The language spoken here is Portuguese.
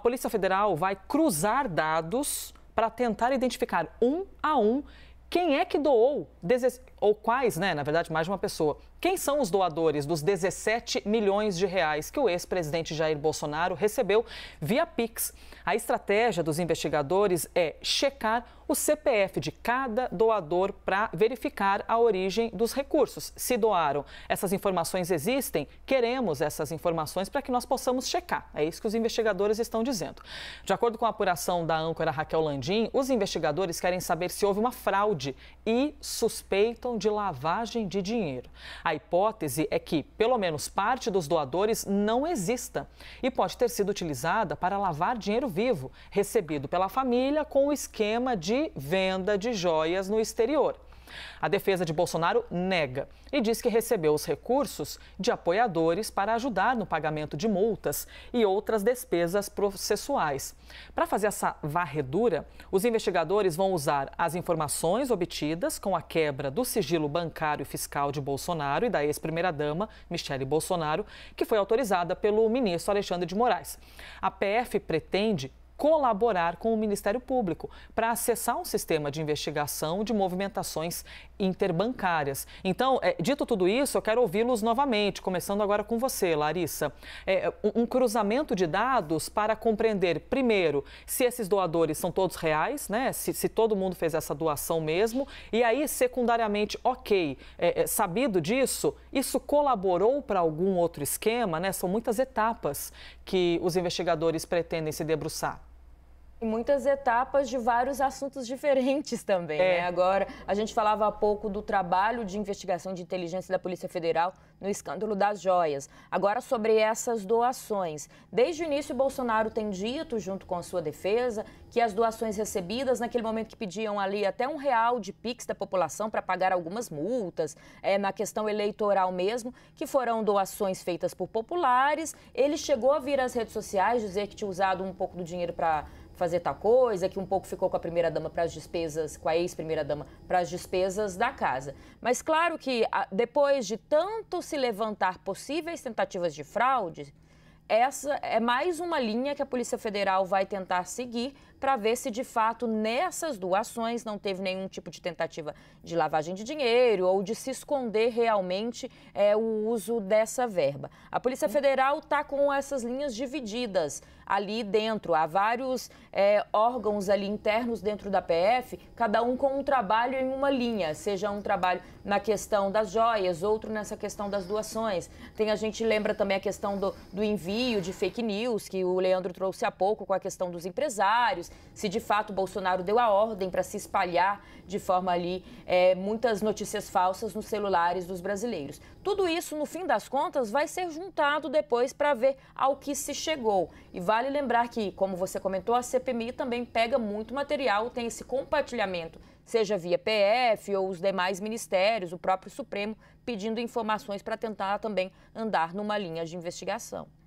Polícia Federal vai cruzar dados para tentar identificar um a um quem é que doou, ou quais, né, na verdade, mais de uma pessoa. Quem são os doadores dos 17 milhões de reais que o ex-presidente Jair Bolsonaro recebeu via Pix? A estratégia dos investigadores é checar o CPF de cada doador para verificar a origem dos recursos. Se doaram, essas informações existem? Queremos essas informações para que nós possamos checar. É isso que os investigadores estão dizendo. De acordo com a apuração da âncora Raquel Landim, os investigadores querem saber se houve uma fraude e suspeitam de lavagem de dinheiro. A hipótese é que, pelo menos parte dos doadores não exista e pode ter sido utilizada para lavar dinheiro vivo, recebido pela família com o esquema de venda de joias no exterior. A defesa de Bolsonaro nega e diz que recebeu os recursos de apoiadores para ajudar no pagamento de multas e outras despesas processuais. Para fazer essa varredura, os investigadores vão usar as informações obtidas com a quebra do sigilo bancário e fiscal de Bolsonaro e da ex-primeira-dama, Michele Bolsonaro, que foi autorizada pelo ministro Alexandre de Moraes. A PF pretende colaborar com o Ministério Público para acessar um sistema de investigação de movimentações interbancárias. Então, é, dito tudo isso, eu quero ouvi-los novamente, começando agora com você, Larissa. É, um, um cruzamento de dados para compreender, primeiro, se esses doadores são todos reais, né? se, se todo mundo fez essa doação mesmo, e aí, secundariamente, ok, é, é sabido disso, isso colaborou para algum outro esquema, né? São muitas etapas que os investigadores pretendem se debruçar. E muitas etapas de vários assuntos diferentes também, é. né? Agora, a gente falava há pouco do trabalho de investigação de inteligência da Polícia Federal no escândalo das joias. Agora, sobre essas doações. Desde o início, Bolsonaro tem dito, junto com a sua defesa, que as doações recebidas, naquele momento que pediam ali até um real de PIX da população para pagar algumas multas, é, na questão eleitoral mesmo, que foram doações feitas por populares. Ele chegou a vir às redes sociais dizer que tinha usado um pouco do dinheiro para fazer tal coisa, que um pouco ficou com a primeira-dama para as despesas, com a ex-primeira-dama para as despesas da casa. Mas claro que depois de tanto se levantar possíveis tentativas de fraude, essa é mais uma linha que a Polícia Federal vai tentar seguir para ver se de fato nessas doações não teve nenhum tipo de tentativa de lavagem de dinheiro ou de se esconder realmente é, o uso dessa verba. A Polícia hum. Federal está com essas linhas divididas ali dentro. Há vários é, órgãos ali internos dentro da PF, cada um com um trabalho em uma linha, seja um trabalho na questão das joias, outro nessa questão das doações. Tem a gente lembra também a questão do, do envio de fake news que o Leandro trouxe há pouco com a questão dos empresários, se de fato Bolsonaro deu a ordem para se espalhar de forma ali é, muitas notícias falsas nos celulares dos brasileiros. Tudo isso, no fim das contas, vai ser juntado depois para ver ao que se chegou. E vale lembrar que, como você comentou, a CPMI também pega muito material, tem esse compartilhamento seja via PF ou os demais ministérios, o próprio Supremo, pedindo informações para tentar também andar numa linha de investigação.